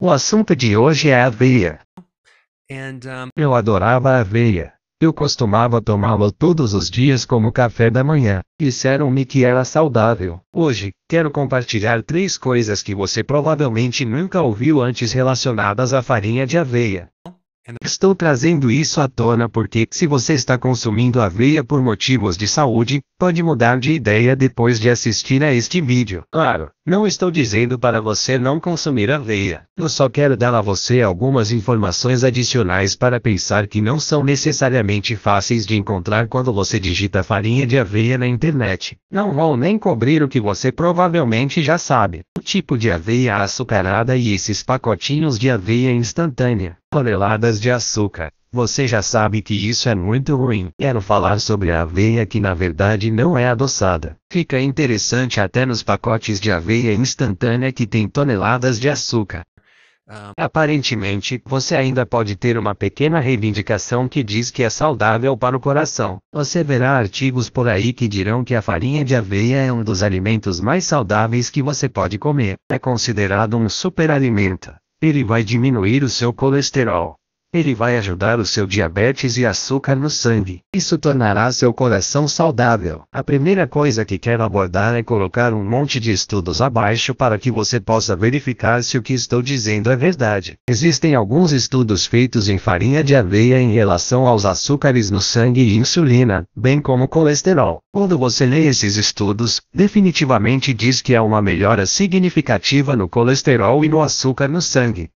O assunto de hoje é aveia. Eu adorava aveia. Eu costumava tomá-la todos os dias como café da manhã. Disseram-me que era saudável. Hoje, quero compartilhar três coisas que você provavelmente nunca ouviu antes relacionadas à farinha de aveia. Estou trazendo isso à tona porque se você está consumindo aveia por motivos de saúde, pode mudar de ideia depois de assistir a este vídeo. Claro, não estou dizendo para você não consumir aveia. Eu só quero dar a você algumas informações adicionais para pensar que não são necessariamente fáceis de encontrar quando você digita farinha de aveia na internet. Não vão nem cobrir o que você provavelmente já sabe. O tipo de aveia açucarada e esses pacotinhos de aveia instantânea toneladas de açúcar. Você já sabe que isso é muito ruim. Quero falar sobre a aveia que na verdade não é adoçada. Fica interessante até nos pacotes de aveia instantânea que tem toneladas de açúcar. Ah. Aparentemente, você ainda pode ter uma pequena reivindicação que diz que é saudável para o coração. Você verá artigos por aí que dirão que a farinha de aveia é um dos alimentos mais saudáveis que você pode comer. É considerado um superalimento ele vai diminuir o seu colesterol. Ele vai ajudar o seu diabetes e açúcar no sangue. Isso tornará seu coração saudável. A primeira coisa que quero abordar é colocar um monte de estudos abaixo para que você possa verificar se o que estou dizendo é verdade. Existem alguns estudos feitos em farinha de aveia em relação aos açúcares no sangue e insulina, bem como colesterol. Quando você lê esses estudos, definitivamente diz que há uma melhora significativa no colesterol e no açúcar no sangue.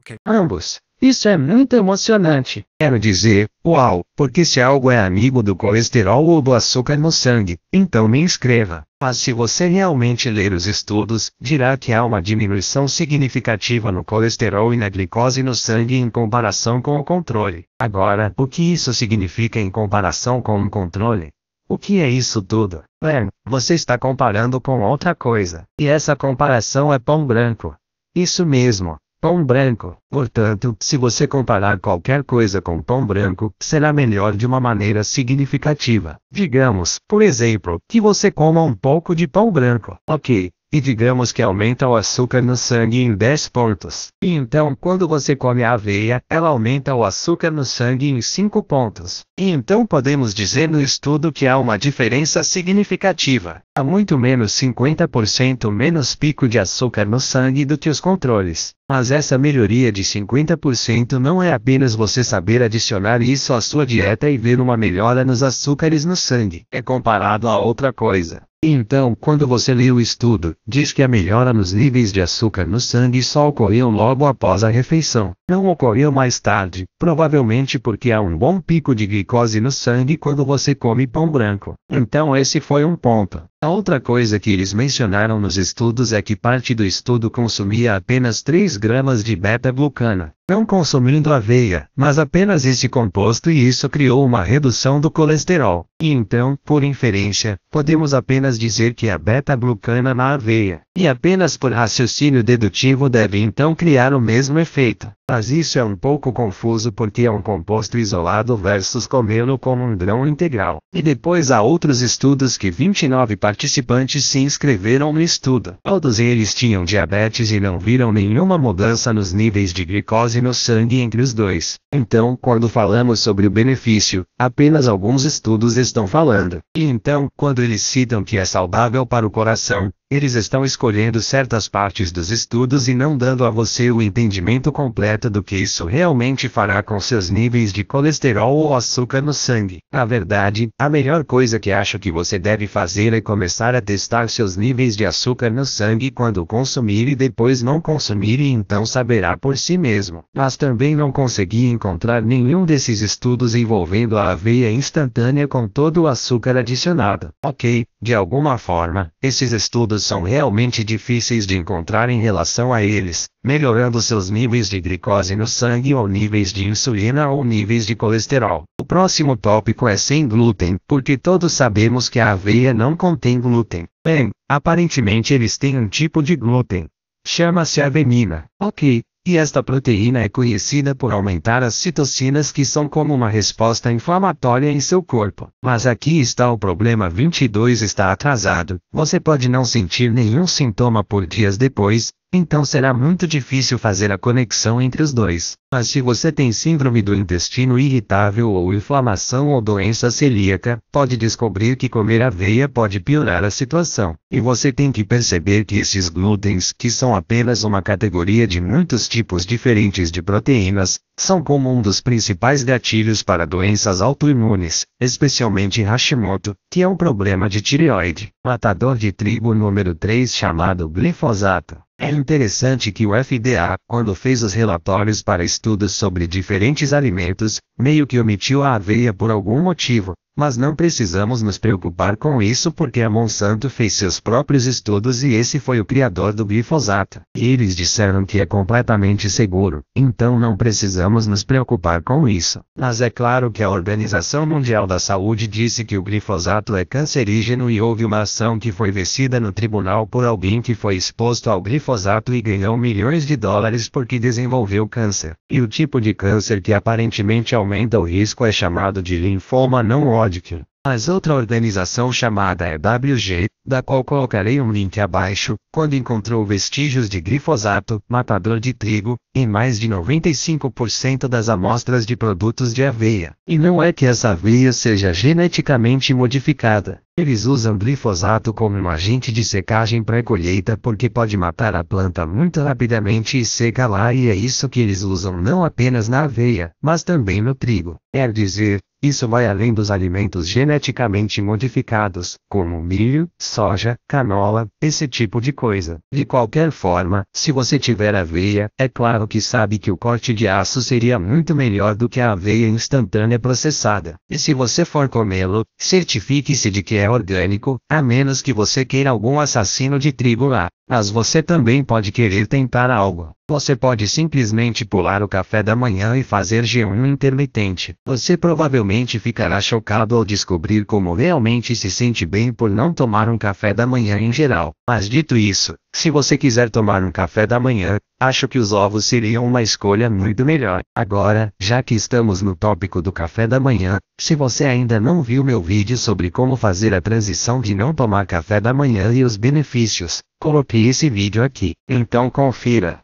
Okay. Ambos. Isso é muito emocionante. Quero dizer, uau, porque se algo é amigo do colesterol ou do açúcar no sangue, então me inscreva. Mas se você realmente ler os estudos, dirá que há uma diminuição significativa no colesterol e na glicose no sangue em comparação com o controle. Agora, o que isso significa em comparação com um controle? O que é isso tudo? Bem, você está comparando com outra coisa. E essa comparação é pão branco. Isso mesmo, Pão branco, portanto, se você comparar qualquer coisa com pão branco, será melhor de uma maneira significativa. Digamos, por exemplo, que você coma um pouco de pão branco. Ok, e digamos que aumenta o açúcar no sangue em 10 pontos. E então, quando você come a aveia, ela aumenta o açúcar no sangue em 5 pontos. E então podemos dizer no estudo que há uma diferença significativa. Há muito menos 50% menos pico de açúcar no sangue do que os controles. Mas essa melhoria de 50% não é apenas você saber adicionar isso à sua dieta e ver uma melhora nos açúcares no sangue. É comparado a outra coisa. Então, quando você lê o estudo, diz que a melhora nos níveis de açúcar no sangue só ocorreu logo após a refeição. Não ocorreu mais tarde, provavelmente porque há um bom pico de glicose no sangue quando você come pão branco. Então esse foi um ponto. A outra coisa que eles mencionaram nos estudos é que parte do estudo consumia apenas 3 gramas de beta-glucana, não consumindo aveia, mas apenas este composto e isso criou uma redução do colesterol. E então, por inferência, podemos apenas dizer que a beta-glucana na aveia, e apenas por raciocínio dedutivo deve então criar o mesmo efeito. Mas isso é um pouco confuso porque é um composto isolado versus comê-lo como um grão integral. E depois há outros estudos que 29 participantes se inscreveram no estudo. Todos eles tinham diabetes e não viram nenhuma mudança nos níveis de glicose no sangue entre os dois. Então, quando falamos sobre o benefício, apenas alguns estudos estão falando. E então, quando eles citam que é saudável para o coração, eles estão escolhendo certas partes dos estudos e não dando a você o entendimento completo do que isso realmente fará com seus níveis de colesterol ou açúcar no sangue. Na verdade, a melhor coisa que acho que você deve fazer é começar a testar seus níveis de açúcar no sangue quando consumir e depois não consumir e então saberá por si mesmo. Mas também não consegui encontrar nenhum desses estudos envolvendo a aveia instantânea com todo o açúcar adicionado. Ok, de alguma forma, esses estudos são realmente difíceis de encontrar em relação a eles, melhorando seus níveis de glicose no sangue ou níveis de insulina ou níveis de colesterol. O próximo tópico é sem glúten, porque todos sabemos que a aveia não contém glúten. Bem, aparentemente eles têm um tipo de glúten. Chama-se avenina. Ok, e esta proteína é conhecida por aumentar as citocinas que são como uma resposta inflamatória em seu corpo. Mas aqui está o problema 22 está atrasado. Você pode não sentir nenhum sintoma por dias depois, então será muito difícil fazer a conexão entre os dois. Mas se você tem síndrome do intestino irritável ou inflamação ou doença celíaca, pode descobrir que comer aveia pode piorar a situação. E você tem que perceber que esses glútens, que são apenas uma categoria de muitos tipos diferentes de proteínas, são como um dos principais gatilhos para doenças autoimunes, especialmente Hashimoto, que é um problema de tireoide, matador de trigo número 3 chamado glifosato. É interessante que o FDA, quando fez os relatórios para estudos sobre diferentes alimentos, meio que omitiu a aveia por algum motivo. Mas não precisamos nos preocupar com isso porque a Monsanto fez seus próprios estudos e esse foi o criador do glifosato. Eles disseram que é completamente seguro, então não precisamos nos preocupar com isso. Mas é claro que a Organização Mundial da Saúde disse que o glifosato é cancerígeno e houve uma ação que foi vencida no tribunal por alguém que foi exposto ao glifosato e ganhou milhões de dólares porque desenvolveu câncer. E o tipo de câncer que aparentemente aumenta o risco é chamado de linfoma não Logic. As outra organização chamada EWG, da qual colocarei um link abaixo, quando encontrou vestígios de glifosato, matador de trigo, em mais de 95% das amostras de produtos de aveia. E não é que essa aveia seja geneticamente modificada. Eles usam glifosato como um agente de secagem pré-colheita porque pode matar a planta muito rapidamente e seca lá e é isso que eles usam não apenas na aveia, mas também no trigo. Quer dizer, isso vai além dos alimentos geneticamente modificados, como milho, soja, canola, esse tipo de coisa. De qualquer forma, se você tiver aveia, é claro que sabe que o corte de aço seria muito melhor do que a aveia instantânea processada. E se você for comê-lo, certifique-se de que é orgânico, a menos que você queira algum assassino de trigo lá. Mas você também pode querer tentar algo. Você pode simplesmente pular o café da manhã e fazer jejum intermitente. Você provavelmente ficará chocado ao descobrir como realmente se sente bem por não tomar um café da manhã em geral. Mas dito isso, se você quiser tomar um café da manhã, Acho que os ovos seriam uma escolha muito melhor. Agora, já que estamos no tópico do café da manhã, se você ainda não viu meu vídeo sobre como fazer a transição de não tomar café da manhã e os benefícios, coloque esse vídeo aqui. Então confira.